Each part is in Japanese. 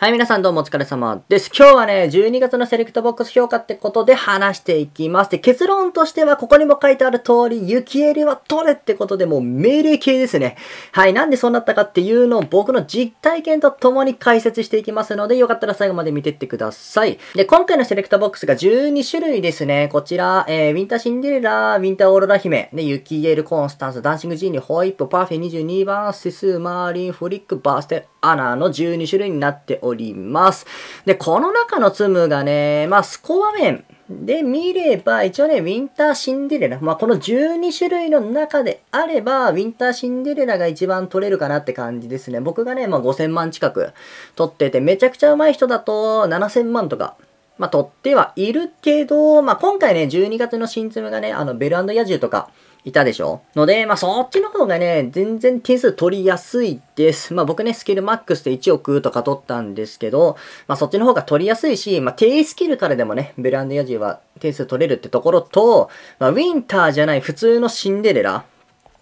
はい、皆さんどうもお疲れ様です。今日はね、12月のセレクトボックス評価ってことで話していきます。で、結論としては、ここにも書いてある通り、雪エリは取れってことで、もう命令系ですね。はい、なんでそうなったかっていうのを僕の実体験と共に解説していきますので、よかったら最後まで見てってください。で、今回のセレクトボックスが12種類ですね。こちら、えー、ウィンターシンデレラ、ウィンターオーロラ姫、ね、雪エール、コンスタンス、ダンシングジーニー、ホイップ、パーフェ22番、シス、マーリン、フリック、バーステ、穴の12種類になっております。で、この中のツムがね、まあ、スコア面で見れば、一応ね、ウィンターシンデレラ、まあ、この12種類の中であれば、ウィンターシンデレラが一番取れるかなって感じですね。僕がね、まあ、5000万近く取ってて、めちゃくちゃ上手い人だと7000万とかまあ、取ってはいるけど、まあ、今回ね、12月の新ツムがね、あの、ベルヤジュとか、いたでしょので、まあ、そっちの方がね、全然点数取りやすいです。まあ、僕ね、スキルマックスで1億とか取ったんですけど、まあ、そっちの方が取りやすいし、まあ、低スキルからでもね、ベランダヤジは点数取れるってところと、まあ、ウィンターじゃない普通のシンデレラ、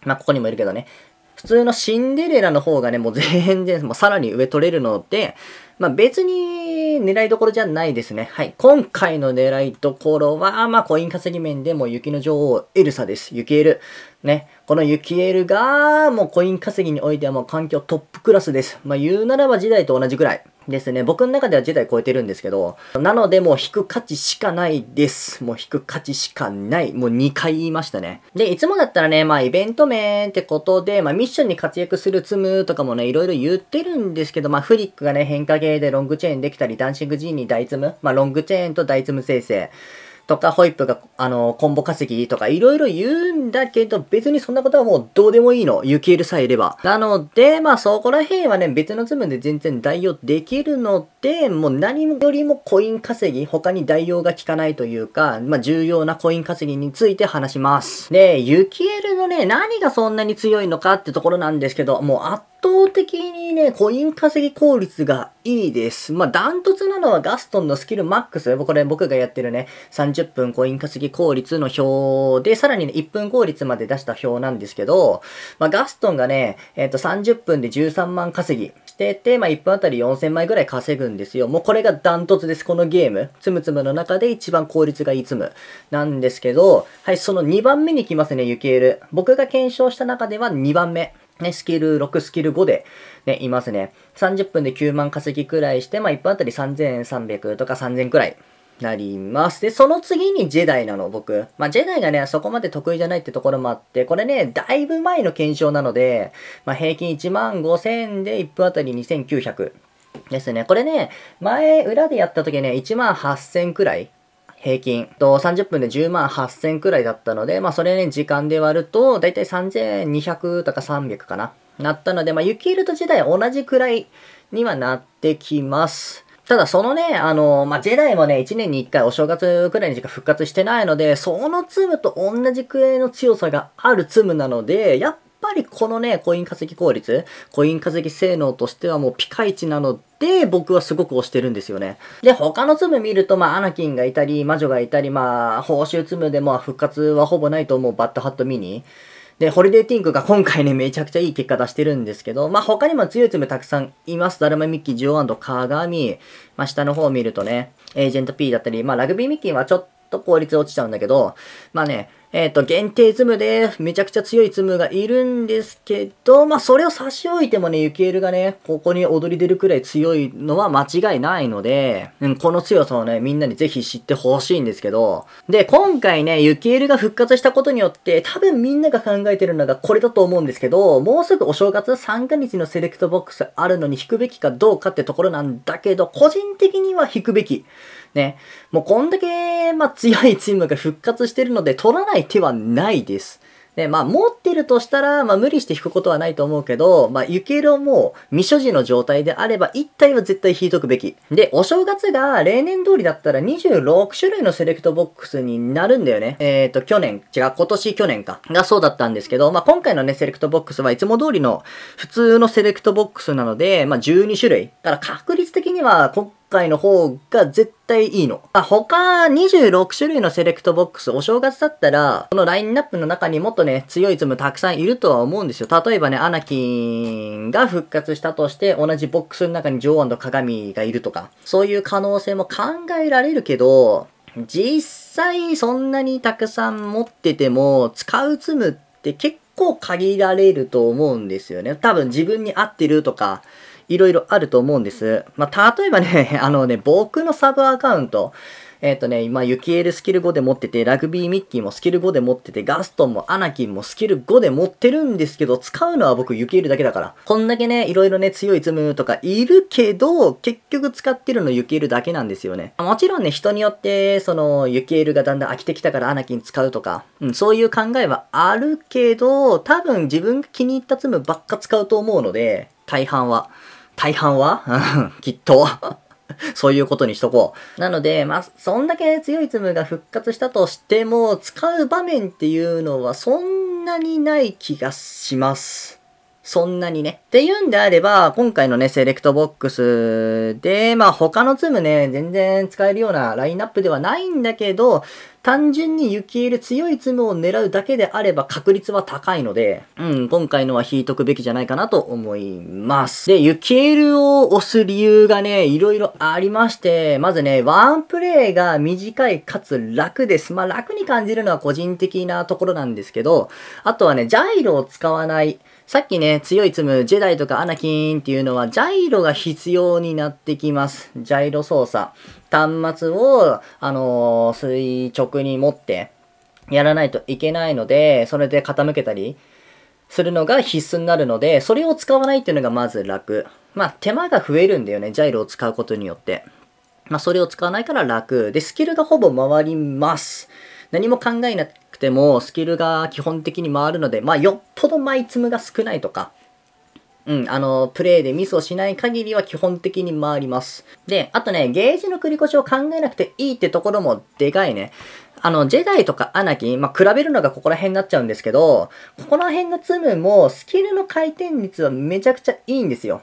まあ、ここにもいるけどね、普通のシンデレラの方がね、もう全然、もうさらに上取れるので、まあ、別に狙いどころじゃないですね。はい。今回の狙いどころは、まあ、コイン稼ぎ面でも雪の女王エルサです。雪エル。ね。この雪エルが、もうコイン稼ぎにおいてはもう環境トップクラスです。まあ、言うならば時代と同じぐらい。ですね。僕の中では時代超えてるんですけど、なのでもう引く価値しかないです。もう引く価値しかない。もう2回言いましたね。で、いつもだったらね、まあイベント名ってことで、まあミッションに活躍するツムとかもね、いろいろ言ってるんですけど、まあフリックがね、変化ゲでロングチェーンできたり、ダンシング G にダイツまあ、ロングチェーンと大積む生成とか、ホイップが、あの、コンボ稼ぎとか、いろいろ言うんだけど、別にそんなことはもうどうでもいいの。ユキエルさえいれば。なので、まあそこら辺はね、別の積ームで全然代用できるので、もう何よりもコイン稼ぎ、他に代用が効かないというか、まあ重要なコイン稼ぎについて話します。で、ユキエルのね、何がそんなに強いのかってところなんですけど、もう圧倒的にね、コイン稼ぎ効率がいいです。まあ、ダントツなのはガストンのスキルマックス。これ僕がやってるね、30分コイン稼ぎ効率の表で、さらにね、1分効率まで出した表なんですけど、まあ、ガストンがね、えっ、ー、と、30分で13万稼ぎしてて、まあ、1分あたり4000枚ぐらい稼ぐんですよ。もうこれがダントツです。このゲーム。つむつむの中で一番効率がいいつむ。なんですけど、はい、その2番目に来ますね、ゆける。僕が検証した中では2番目。ね、スキル6、スキル5で、ね、いますね。30分で9万稼ぎくらいして、まあ、1分あたり3300とか3000くらいなります。で、その次にジェダイなの、僕。まあ、ジェダイがね、そこまで得意じゃないってところもあって、これね、だいぶ前の検証なので、まあ、平均1万5000で1分あたり2900。ですね。これね、前、裏でやった時ね、1万8000くらい平均と30分で10万8000くらいだったので、まあそれね、時間で割ると、だいたい3200とか300かな。なったので、まあ、雪キルト時代同じくらいにはなってきます。ただそのね、あの、まあ、ジェダイもね、1年に1回お正月くらいにしか復活してないので、そのツムと同じくらいの強さがあるツムなので、やっぱりこのね、コイン稼ぎ効率、コイン稼ぎ性能としてはもうピカイチなので、僕はすごく推してるんですよね。で、他の粒見ると、まあ、アナキンがいたり、魔女がいたり、まあ、報酬粒で、も復活はほぼないと思う、バッドハットミニ。で、ホリデーティンクが今回ね、めちゃくちゃいい結果出してるんですけど、まあ、他にも強いムたくさんいます。ダルマミッキー、ジオアンド、鏡。まあ、下の方を見るとね、エージェント P だったり、まあ、ラグビーミッキーはちょっと効率落ちちゃうんだけど、まあね、えっ、ー、と、限定ズムで、めちゃくちゃ強いズムがいるんですけど、まあ、それを差し置いてもね、ゆきえるがね、ここに踊り出るくらい強いのは間違いないので、うん、この強さをね、みんなにぜひ知ってほしいんですけど、で、今回ね、ゆきえるが復活したことによって、多分みんなが考えてるのがこれだと思うんですけど、もうすぐお正月3ヶ日のセレクトボックスあるのに引くべきかどうかってところなんだけど、個人的には引くべき。ね。もうこんだけ、まあ、強いチームが復活してるので、取らない手はないです。で、まあ、持ってるとしたら、まあ、無理して引くことはないと思うけど、まあ、ゆけるも未所持の状態であれば、1体は絶対引いとくべき。で、お正月が例年通りだったら26種類のセレクトボックスになるんだよね。えっ、ー、と、去年、違う、今年去年か。がそうだったんですけど、まあ、今回のね、セレクトボックスはいつも通りの普通のセレクトボックスなので、まあ、12種類。だから確率的には、回の方が絶対いいの。あ、他26種類のセレクトボックス、お正月だったら、このラインナップの中にもっとね、強いズムたくさんいるとは思うんですよ。例えばね、アナキンが復活したとして、同じボックスの中にジョーアンと鏡がいるとか、そういう可能性も考えられるけど、実際そんなにたくさん持ってても、使うズムって結構限られると思うんですよね。多分自分に合ってるとか、いろいろあると思うんです。まあ、例えばね、あのね、僕のサブアカウント、えっ、ー、とね、今、ユキエルスキル5で持ってて、ラグビーミッキーもスキル5で持ってて、ガストンもアナキンもスキル5で持ってるんですけど、使うのは僕ユキエルだけだから。こんだけね、いろいろね、強いズムとかいるけど、結局使ってるのユキエルだけなんですよね。もちろんね、人によって、その、ユキエルがだんだん飽きてきたからアナキン使うとか、うん、そういう考えはあるけど、多分自分が気に入ったズムばっか使うと思うので、大半は。大半はきっと そういうことにしとこう。なので、まあ、そんだけ強いツムが復活したとしても、使う場面っていうのはそんなにない気がします。そんなにね。っていうんであれば、今回のね、セレクトボックスで、まあ他のツームね、全然使えるようなラインナップではないんだけど、単純に雪入れ強いツムを狙うだけであれば確率は高いので、うん、今回のは引いとくべきじゃないかなと思います。で、雪入れを押す理由がね、いろいろありまして、まずね、ワンプレイが短いかつ楽です。まあ楽に感じるのは個人的なところなんですけど、あとはね、ジャイロを使わない、さっきね、強い積む、ジェダイとかアナキーンっていうのは、ジャイロが必要になってきます。ジャイロ操作。端末を、あのー、垂直に持って、やらないといけないので、それで傾けたり、するのが必須になるので、それを使わないっていうのがまず楽。まあ、手間が増えるんだよね、ジャイロを使うことによって。まあ、それを使わないから楽。で、スキルがほぼ回ります。何も考えなてもスキルが基本的に回るので、まあ、よっぽどマイツムが少ないとか、うん、あの、プレイでミスをしない限りは基本的に回ります。で、あとね、ゲージの繰り越しを考えなくていいってところもでかいね。あの、ジェダイとかアナキン、まあ、比べるのがここら辺になっちゃうんですけど、ここら辺のツムもスキルの回転率はめちゃくちゃいいんですよ。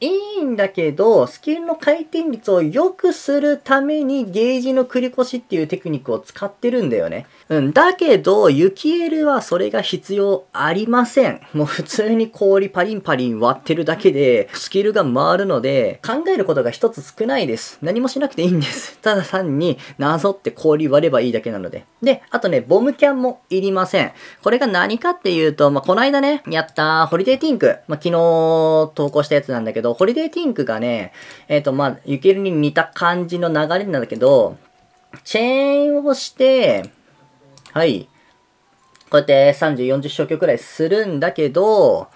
いいんだけど、スキルの回転率を良くするためにゲージの繰り越しっていうテクニックを使ってるんだよね。うん、だけど、雪エルはそれが必要ありません。もう普通に氷パリンパリン割ってるだけで、スキルが回るので、考えることが一つ少ないです。何もしなくていいんです。ただ単に、なぞって氷割ればいいだけなので。で、あとね、ボムキャンもいりません。これが何かっていうと、まあ、この間ね、やったホリデーティンク。まあ、昨日投稿したやつなんだけど、ホリデーティンクがね、えっ、ー、と、まあ、雪エルに似た感じの流れなんだけど、チェーンをして、はい。こうやって30、40小曲くらいするんだけど、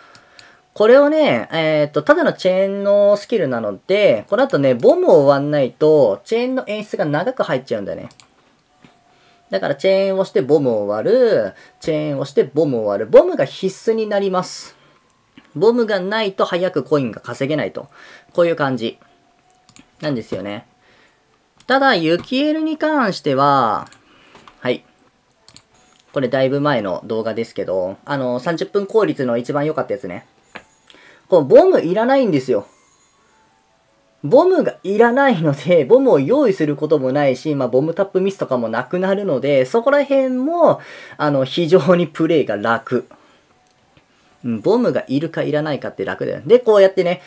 これをね、えっ、ー、と、ただのチェーンのスキルなので、この後ね、ボムを割んないと、チェーンの演出が長く入っちゃうんだよね。だから、チェーンをしてボムを割る、チェーンをしてボムを割る。ボムが必須になります。ボムがないと早くコインが稼げないと。こういう感じ。なんですよね。ただ、ユキエルに関しては、これだいぶ前の動画ですけど、あの、30分効率の一番良かったやつね。このボムいらないんですよ。ボムがいらないので、ボムを用意することもないし、まあ、ボムタップミスとかもなくなるので、そこら辺も、あの、非常にプレイが楽。ボムがいるかいらないかって楽だよ。で、こうやってね、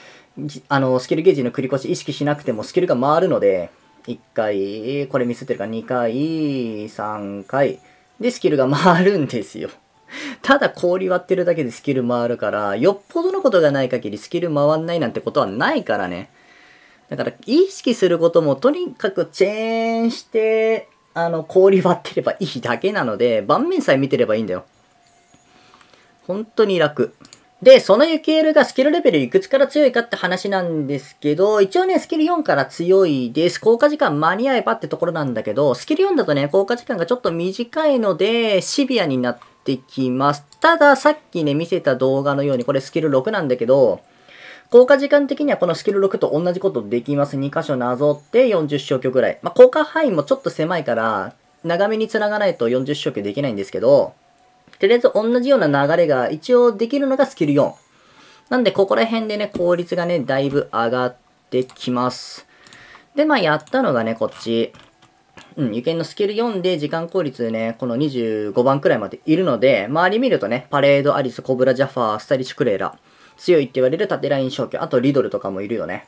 あの、スキルゲージの繰り越し意識しなくてもスキルが回るので、1回、これミスってるか2回、3回、で、スキルが回るんですよ。ただ氷割ってるだけでスキル回るから、よっぽどのことがない限りスキル回んないなんてことはないからね。だから、意識することもとにかくチェーンして、あの、氷割ってればいいだけなので、盤面さえ見てればいいんだよ。本当に楽。で、そのユキエルがスキルレベルいくつから強いかって話なんですけど、一応ね、スキル4から強いです。効果時間間に合えばってところなんだけど、スキル4だとね、効果時間がちょっと短いので、シビアになってきます。ただ、さっきね、見せた動画のように、これスキル6なんだけど、効果時間的にはこのスキル6と同じことできます。2箇所なぞって40消去ぐらい。まあ、効果範囲もちょっと狭いから、長めに繋がないと40消去できないんですけど、とりあえず同じような流れが一応できるのがスキル4。なんで、ここら辺でね、効率がね、だいぶ上がってきます。で、まあ、やったのがね、こっち。うん、湯んのスキル4で時間効率ね、この25番くらいまでいるので、周り見るとね、パレード、アリス、コブラ、ジャファー、スタイリッシュクレーラ、強いって言われる縦ライン消去、あとリドルとかもいるよね。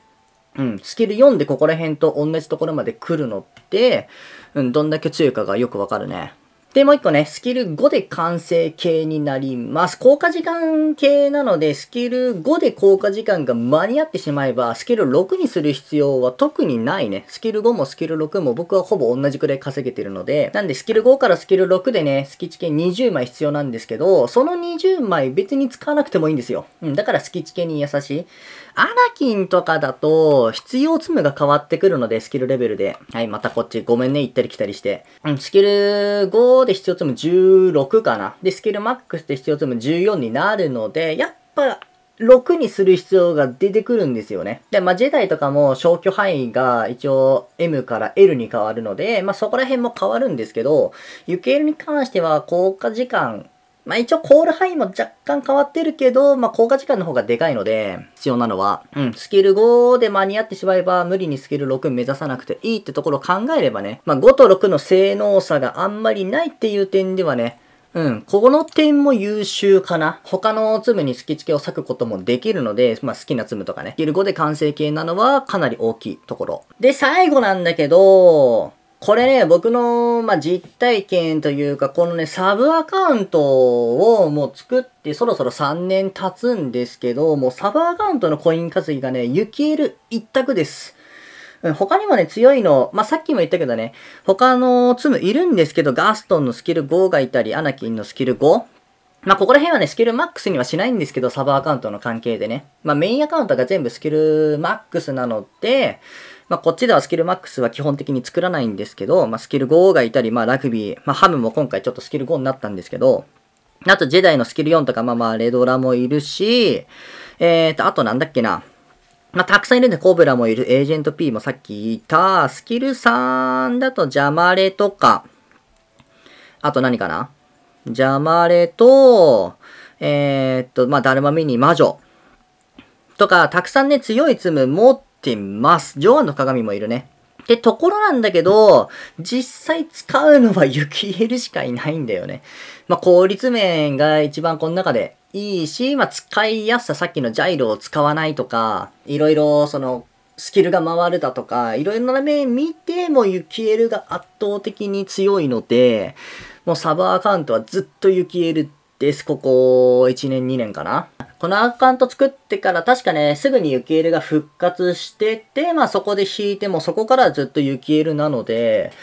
うん、スキル4でここら辺と同じところまで来るのって、うん、どんだけ強いかがよくわかるね。で、もう一個ね、スキル5で完成形になります。効果時間系なので、スキル5で効果時間が間に合ってしまえば、スキル6にする必要は特にないね。スキル5もスキル6も僕はほぼ同じくらい稼げてるので、なんでスキル5からスキル6でね、スキチケ20枚必要なんですけど、その20枚別に使わなくてもいいんですよ。うん、だからスキチ系に優しい。アナキンとかだと、必要積むが変わってくるので、スキルレベルで。はい、またこっち、ごめんね、行ったり来たりして。うん、スキル5で必要積む16かな。で、スキルマックスで必要積む14になるので、やっぱ、6にする必要が出てくるんですよね。で、まあ、ジェダイとかも消去範囲が一応 M から L に変わるので、まあ、そこら辺も変わるんですけど、行けるに関しては効果時間まあ一応コール範囲も若干変わってるけど、まあ効果時間の方がでかいので、必要なのは、うん、スキル5で間に合ってしまえば、無理にスキル6目指さなくていいってところを考えればね、まあ5と6の性能差があんまりないっていう点ではね、うん。この点も優秀かな。他の粒に好き付けを割くこともできるので、まあ好きな粒とかね。スキル5で完成形なのはかなり大きいところ。で、最後なんだけど、これね、僕の、まあ、実体験というか、このね、サブアカウントをもう作ってそろそろ3年経つんですけど、もうサブアカウントのコイン稼ぎがね、ゆきえる一択です。他にもね、強いの、まあ、さっきも言ったけどね、他のツムいるんですけど、ガストンのスキル5がいたり、アナキンのスキル 5? まあ、ここら辺はね、スキルマックスにはしないんですけど、サブアカウントの関係でね。まあ、メインアカウントが全部スキルマックスなので、まあ、こっちではスキルマックスは基本的に作らないんですけど、まあ、スキル5がいたり、まあ、ラグビー、まあ、ハムも今回ちょっとスキル5になったんですけど、あと、ジェダイのスキル4とか、まあまあ、レドラもいるし、えーと、あとなんだっけな。まあ、たくさんいるんで、コブラもいる、エージェント P もさっき言った、スキル3だと、邪魔れとか、あと何かな邪魔れと、えー、っと、まあ、ダルマミニ、魔女とか、たくさんね、強いツム持ってます。ジョアンの鏡もいるね。ってところなんだけど、実際使うのは雪エルしかいないんだよね。まあ、効率面が一番この中でいいし、まあ、使いやすさ、さっきのジャイロを使わないとか、いろいろその、スキルが回るだとか、いろいろな面見ても雪エルが圧倒的に強いので、もうサブアカウントはずっと雪エルです。ここ1年2年かな。このアカウント作ってから確かね、すぐにユキエルが復活してて、まあそこで引いてもそこからずっとユキエルなので、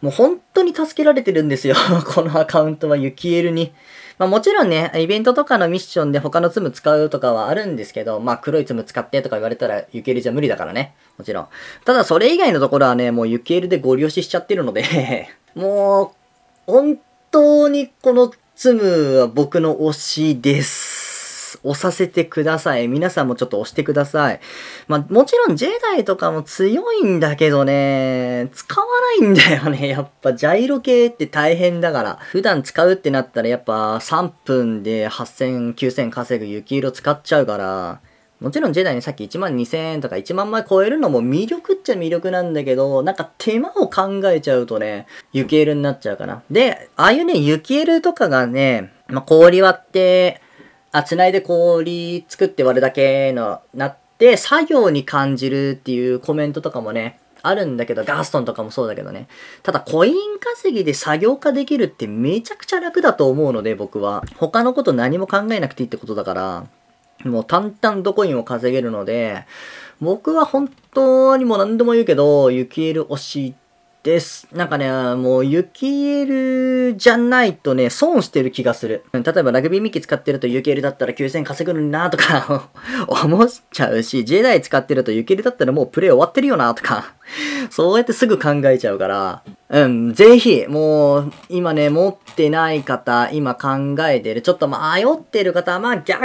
もう本当に助けられてるんですよ このアカウントはユキエルに。まあもちろんね、イベントとかのミッションで他のツム使うとかはあるんですけど、まあ黒いツム使ってとか言われたらゆキエルじゃ無理だからね。もちろん。ただそれ以外のところはね、もうユキエルでご利用ししちゃってるので もう、本当にこのツムは僕の推しです。押させてください。皆さんもちょっと押してください。まあ、もちろんジェダイとかも強いんだけどね、使わないんだよね。やっぱジャイロ系って大変だから。普段使うってなったらやっぱ3分で8000、9000稼ぐ雪色使っちゃうから、もちろんジェダイにさっき1万2000円とか1万枚超えるのも魅力っちゃ魅力なんだけど、なんか手間を考えちゃうとね、雪エルになっちゃうかな。で、ああいうね、雪エルとかがね、まあ、氷割って、あ、つないで氷作って割るだけのなって、作業に感じるっていうコメントとかもね、あるんだけど、ガーストンとかもそうだけどね。ただ、コイン稼ぎで作業化できるってめちゃくちゃ楽だと思うので、僕は。他のこと何も考えなくていいってことだから、もう淡々とコインを稼げるので、僕は本当にもう何でも言うけど、ゆきえる推しです。なんかね、もう、ユキエるじゃないとね、損してる気がする。例えば、ラグビーミキ使ってるとユキエるだったら9000稼ぐのになとか 思っちゃうし、ジェダイ使ってるとユキエるだったらもうプレイ終わってるよなとか そうやってすぐ考えちゃうから、うん、ぜひ、もう、今ね、持ってない方、今考えてる、ちょっと迷ってる方、は、まあ逆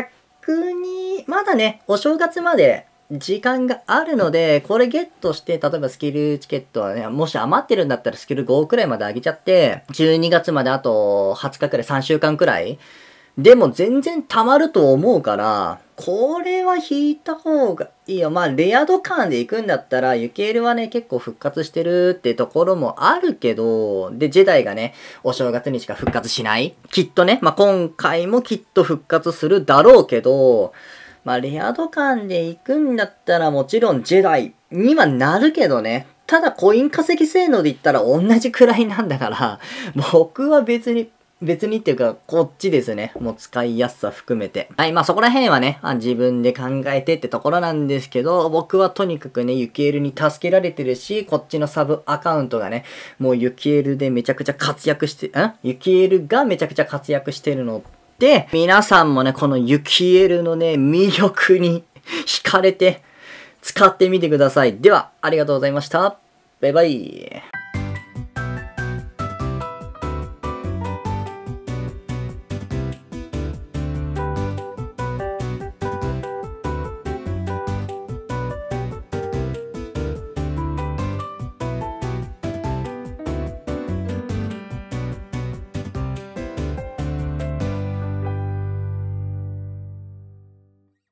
に、まだね、お正月まで、時間があるので、これゲットして、例えばスキルチケットはね、もし余ってるんだったらスキル5くらいまで上げちゃって、12月まであと20日くらい、3週間くらい。でも全然溜まると思うから、これは引いた方がいいよ。まあ、レア度感で行くんだったら、ユケールはね、結構復活してるってところもあるけど、で、ジェダイがね、お正月にしか復活しない。きっとね、まあ今回もきっと復活するだろうけど、まあ、レア度感で行くんだったらもちろんジェダイにはなるけどね。ただコイン稼ぎ性能で言ったら同じくらいなんだから、僕は別に、別にっていうか、こっちですね。もう使いやすさ含めて。はい、まあそこら辺はね、あ自分で考えてってところなんですけど、僕はとにかくね、ユキエるに助けられてるし、こっちのサブアカウントがね、もうユキエるでめちゃくちゃ活躍して、んゆきエルがめちゃくちゃ活躍してるの、皆さんもね、この雪エルのね、魅力に惹かれて使ってみてください。では、ありがとうございました。バイバイ。